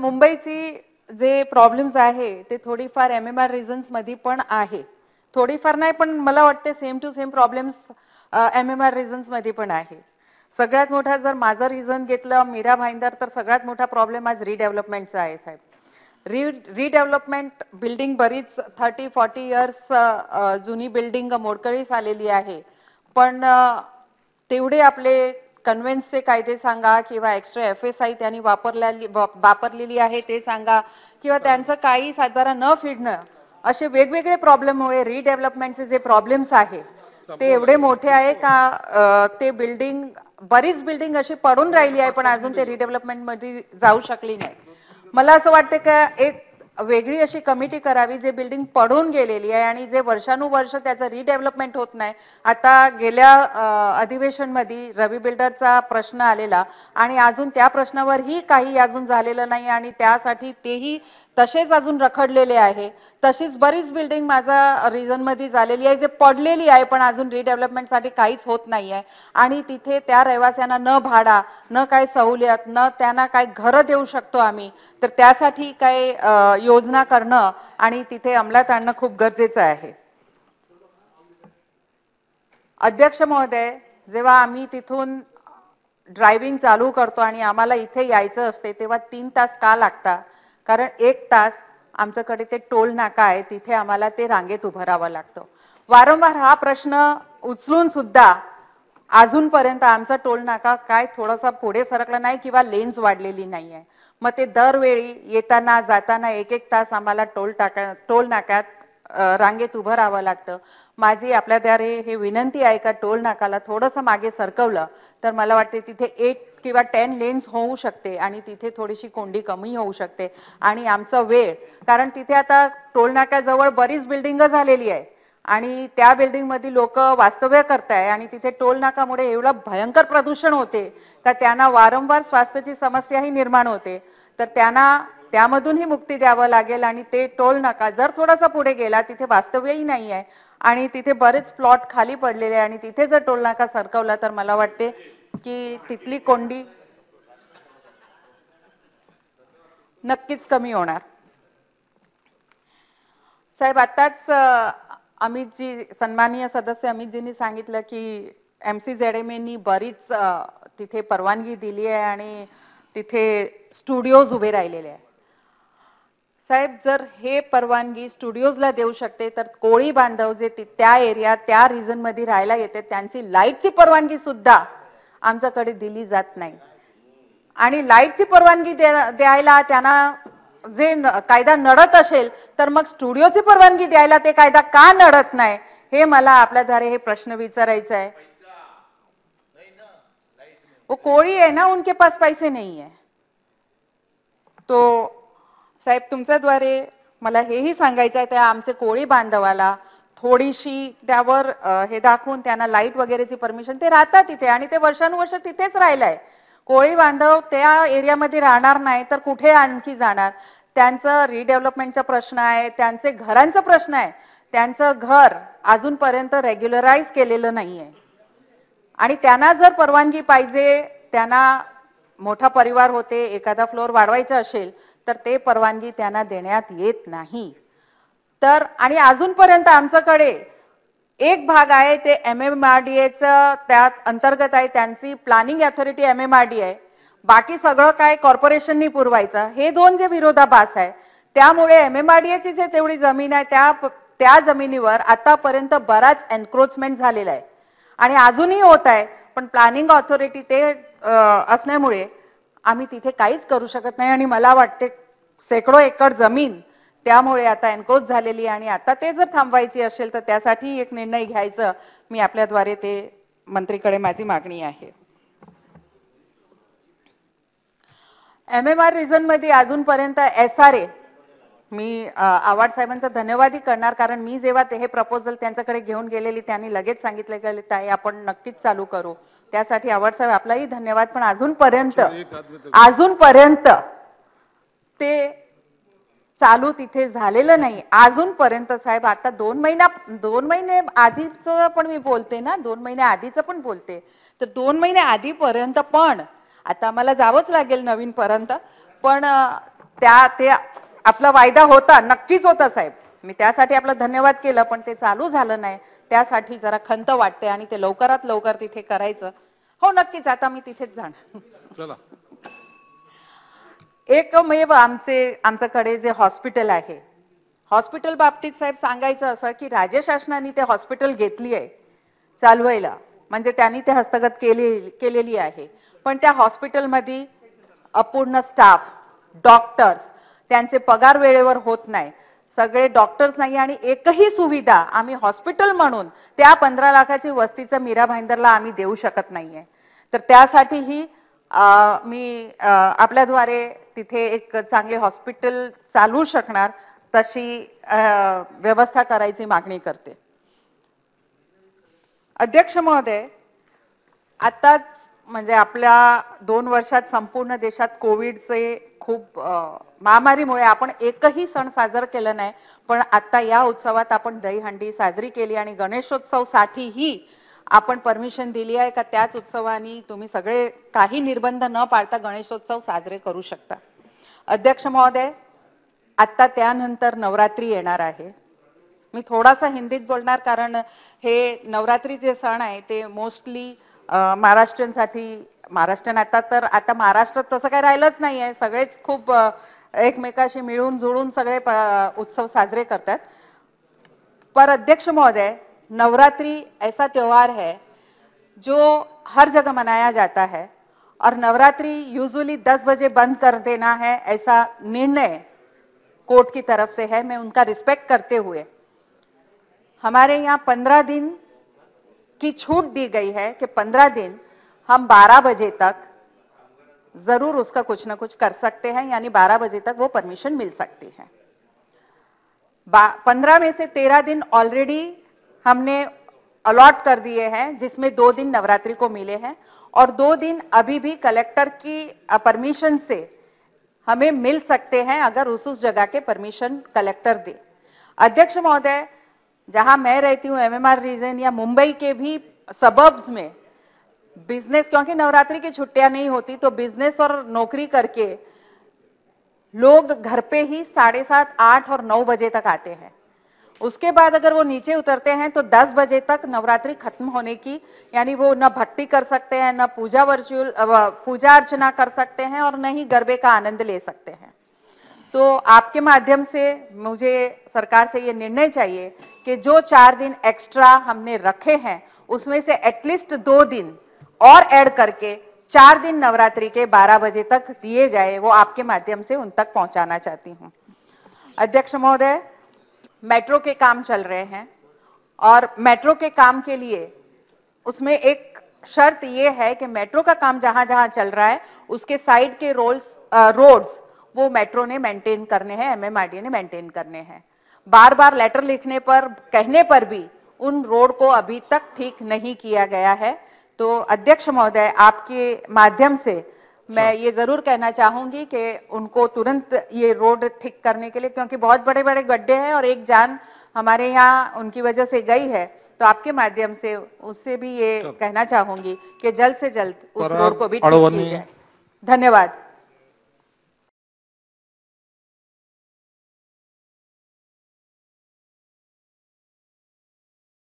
मुंबईची जे प्रॉब्लेम्स आहे ते थोडीफार एम एम आर रिझन्समध्ये पण आहे थोडीफार नाही पण मला वाटते same to same problems M M R रिझन्समध्ये पण आहे सगळ्यात मोठा जर माझं रिझन घेतलं मीरा भाईंदर तर सगळ्यात मोठा प्रॉब्लेम आज रिडेव्हलपमेंटचा आहे साहेब रि रिडेव्हलपमेंट बिल्डिंग बरीच थर्टी फॉर्टी इयर्स जुनी बिल्डिंग मोडकळीस आलेली आहे पण तेवढे आपले कन्व्हेन्सचे कायदे सांगा किंवा एक्स्ट्रा एफ एस आय त्यांनी वापरल्या वापरलेली आहे ते सांगा किंवा त्यांचं काही सातबारा न फिडणं असे वेगवेगळे प्रॉब्लेममुळे रिडेव्हलपमेंटचे जे प्रॉब्लेम्स आहे ते एवढे मोठे आहे का ते बिल्डिंग बरीच बिल्डिंग अशी पडून राहिली आहे पण अजून ते रिडेव्हलपमेंटमध्ये जाऊ शकली नाही मला असं वाटतं का एक वेगळी अशी कमिटी करावी जे बिल्डिंग पडून गेलेली आहे आणि जे वर्षानुवर्ष त्याचं रिडेव्हलपमेंट होत नाही आता गेल्या अधिवेशनमध्ये रवी बिल्डरचा प्रश्न आलेला आणि अजून त्या प्रश्नावरही काही अजून झालेलं नाही आणि त्यासाठी तेही तसेच अजून रखडलेले आहे तशीच बरीच बिल्डिंग माझ्या रिजनमध्ये झालेली आहे जे पडलेली आहे पण अजून रिडेव्हलपमेंटसाठी काहीच होत नाही आहे आणि तिथे त्या रहिवाशांना न भाडा न काय सहुलियत न त्यांना काय घरं देऊ शकतो आम्ही तर त्यासाठी काय योजना करणं आणि तिथे अंमलात आणणं खूप गरजेचं आहे अध्यक्ष महोदय जेव्हा आम्ही तिथून ड्रायव्हिंग चालू करतो आणि आम्हाला इथे यायचं असते तेव्हा तीन तास का लागता कारण एक तास आमच्याकडे ते टोल नाका आहे तिथे आम्हाला ते रांगेत उभं राहावं लागतं वारंवार हा प्रश्न उचलून सुद्धा अजूनपर्यंत आमचा टोल नाका काय थोडासा पुढे सरकला नाही किंवा लेन्स वाढलेली नाही आहे मग ते दरवेळी येताना जाताना एक एक तास आम्हाला टोल टाका टोल नाक्यात रांगेत उभं राहावं लागतं माझी आपल्याद्वारे हे विनंती आहे का टोल नाकाला थोडंसं मागे सरकवलं तर मला वाटते तिथे एट किंवा टेन लेन्स होऊ शकते आणि तिथे थोडीशी कोंडी कमी होऊ शकते आणि आमचा वेळ कारण तिथे आता टोलनाक्याजवळ बरीच बिल्डिंग झालेली आहे आणि त्या बिल्डिंगमध्ये लोक वास्तव्य करताय आणि तिथे टोल नाकामुळे एवढं भयंकर प्रदूषण होते का त्यांना वारंवार स्वास्थ्याची समस्याही निर्माण होते तर त्यांना त्यामधूनही मुक्ती द्यावं लागेल आणि ते टोल नाका जर थोडासा पुढे गेला तिथे वास्तव्यही नाही आहे आणि तिथे बरेच प्लॉट खाली पडलेले आणि तिथे जर टोल नाका सरकवला तर मला वाटते की तिथली कोंडी नक्कीच कमी होणार साहेब आताच अमितजी सन्माननीय सदस्य अमितजींनी सांगितलं की एम सी झेड एम एनी बरीच तिथे परवानगी दिली आहे आणि तिथे स्टुडिओज उभे राहिलेले आहे साहेब जर हे परवानगी स्टुडिओजला देऊ शकते तर कोळी बांधव जे त्या एरिया त्या रिजनमध्ये राहायला येते त्यांची लाईटची परवानगी सुद्धा आमच्याकडे दिली जात नाही आणि लाईटची परवानगी द्यायला त्यांना जे कायदा नडत असेल तर मग स्टुडिओची परवानगी द्यायला ते कायदा का नडत नाही हे मला आपल्याद्वारे हे प्रश्न विचारायचा आहे वो कोळी आहे ना उनके पास पैसे नाही आहे तो साहेब तुमच्याद्वारे मला हेही सांगायचं आहे त्या आमचे कोळी बांधवाला थोडीशी त्यावर हे दाखवून त्यांना लाईट वगैरेची परमिशन ते राहतात तिथे आणि ते वर्षानुवर्ष तिथेच आहे कोळी बांधव त्या एरियामध्ये राहणार नाही तर कुठे आणखी जाणार त्यांचं रिडेव्हलपमेंटचा प्रश्न आहे त्यांचे घरांचा प्रश्न आहे त्यांचं घर अजूनपर्यंत रेग्युलराईज केलेलं नाही आहे आणि त्यांना जर परवानगी पाहिजे त्यांना मोठा परिवार होते एखादा फ्लोअर वाढवायचा असेल तर ते परवानगी त्यांना देण्यात येत नाही तर आणि अजूनपर्यंत आमच्याकडे एक भाग आहे ते एम एम आर डी एचं त्यात अंतर्गत आहे त्यांची planning authority M M R D आहे बाकी सगळं काय कॉर्पोरेशननी पुरवायचं हे दोन जे विरोधाभास आहे त्यामुळे एम एम आर डी एची जे तेवढी जमीन आहे त्या त्या जमिनीवर आतापर्यंत बराच एनक्रोचमेंट झालेला आहे आणि अजूनही होत आहे पण प्लॅनिंग ऑथॉरिटी ते असल्यामुळे आम्ही तिथे काहीच करू शकत नाही आणि मला वाटते शेकडो एकर जमीन त्यामुळे आता एनक्रोच झालेली आणि आता ते जर थांबवायची असेल तर त्यासाठी एक निर्णय घ्यायचं मी आपल्याद्वारे ते मंत्रीकडे माझी मागणी आहे एम एम आर रिझनमध्ये अजूनपर्यंत एस आर ए मी आवाड साहेबांचा धन्यवादही करणार कारण मी जेव्हा हे प्रपोजल त्यांच्याकडे घेऊन गेलेली त्यांनी लगेच सांगितले गेले ताई आपण नक्कीच चालू करू त्यासाठी आवाड साहेब आपलाही धन्यवाद पण अजूनपर्यंत अजूनपर्यंत ते चालू तिथे झालेलं नाही अजूनपर्यंत साहेब आता दोन महिना दोन महिने आधीच पण मी बोलते ना दोन महिने आधीच पण बोलते तर दोन महिने आधीपर्यंत पण आता मला जावंच लागेल नवीनपर्यंत पण त्या ते आपला वायदा होता नक्कीच होता साहेब मी त्यासाठी आपलं धन्यवाद केलं पण ते चालू झालं नाही त्यासाठी जरा खंत वाटते आणि ते लवकरात लवकर तिथे करायचं हो नक्कीच आता मी तिथेच जाणार एकमेव आमचे आमच्याकडे जे हॉस्पिटल आहे हॉस्पिटल बाबतीत साहेब सांगायचं असं की राज्य शासनाने ते हॉस्पिटल घेतली आहे चालवायला म्हणजे त्यांनी ते हस्तगत केले केलेली आहे पण त्या हॉस्पिटलमध्ये अपूर्ण स्टाफ डॉक्टर्स त्यांचे पगार वेळेवर होत नाही सगळे डॉक्टर्स नाही आणि एकही सुविधा आम्ही हॉस्पिटल म्हणून त्या पंधरा लाखाची वस्तीचं मीरा भाईंदरला आम्ही देऊ शकत नाही आहे तर त्यासाठीही मी आपल्याद्वारे तिथे एक चांगले हॉस्पिटल चालू शकणार तशी व्यवस्था करायची मागणी करते अध्यक्ष महोदय आताच म्हणजे आपल्या दोन वर्षात संपूर्ण देशात कोविडचे खूप महामारीमुळे आपण एकही सण साजरा केला नाही पण आता या उत्सवात आपण दहीहंडी साजरी केली आणि गणेशोत्सवसाठीही आपण परमिशन दिली आहे का त्याच उत्सवाने तुम्ही सगळे काही निर्बंध न पाळता गणेशोत्सव साजरे करू शकता अध्यक्ष महोदय आत्ता त्यानंतर नवरात्री येणार आहे मी थोडासा हिंदीत बोलणार कारण हे नवरात्री जे सण आहे ते मोस्टली महाराष्ट्रीयनसाठी महाराष्ट्रीयन आता तर आता महाराष्ट्रात तसं काही राहिलंच नाही आहे सगळेच खूप एकमेकाशी मिळून जुळून सगळे उत्सव साजरे करतात पर अध्यक्ष महोदय नवरात्री ऐसा त्योहार है जो हर जगह मनाया जाता है और नवरात्रि यूजुअली 10 बजे बंद कर देना है ऐसा निर्णय कोर्ट की तरफ से है मैं उनका रिस्पेक्ट करते हुए हमारे यहाँ 15 दिन की छूट दी गई है कि 15 दिन हम 12 बजे तक ज़रूर उसका कुछ ना कुछ कर सकते हैं यानी 12 बजे तक वो परमिशन मिल सकती है पंद्रह में से तेरह दिन ऑलरेडी हमने अलॉट कर दिए हैं जिसमें दो दिन नवरात्रि को मिले हैं और दो दिन अभी भी कलेक्टर की परमिशन से हमें मिल सकते हैं अगर उस उस जगह के परमिशन कलेक्टर दे अध्यक्ष महोदय जहां मैं रहती हूं एमएमआर रीजन या मुंबई के भी सबब्स में बिजनेस क्योंकि नवरात्रि की छुट्टियां नहीं होती तो बिजनेस और नौकरी करके लोग घर पे ही साढ़े सात आठ और नौ बजे तक आते हैं उसके बाद अगर वो नीचे उतरते हैं तो 10 बजे तक नवरात्रि खत्म होने की यानी वो न भक्ति कर सकते हैं न पूजा वर्चुअल पूजा अर्चना कर सकते हैं और न ही गरबे का आनंद ले सकते हैं तो आपके माध्यम से मुझे सरकार से ये निर्णय चाहिए कि जो चार दिन एक्स्ट्रा हमने रखे हैं उसमें से एटलीस्ट दो दिन और ऐड करके चार दिन नवरात्रि के 12 बजे तक दिए जाए वो आपके माध्यम से उन तक पहुंचाना चाहती हूँ अध्यक्ष महोदय मेट्रो के काम चल रहे हैं और मेट्रो के काम के लिए उसमें एक शर्त ये है कि मेट्रो का काम जहाँ जहाँ चल रहा है उसके साइड के रोल्स रोड्स वो मेट्रो ने मेंटेन करने हैं एमएमआरडीए ने मेंटेन करने हैं बार बार लेटर लिखने पर कहने पर भी उन रोड को अभी तक ठीक नहीं किया गया है तो अध्यक्ष महोदय आपके माध्यम से मैं हाँ। ये ज़रूर कहना चाहूंगी कि उनको तुरंत ये रोड ठीक करने के लिए क्योंकि बहुत बड़े बड़े गड्ढे हैं और एक जान हमारे यहाँ उनकी वजह से गई है तो आपके माध्यम से उससे भी ये कहना चाहूंगी कि जल्द से जल्द उस रोड को भी ठीक किया जाए धन्यवाद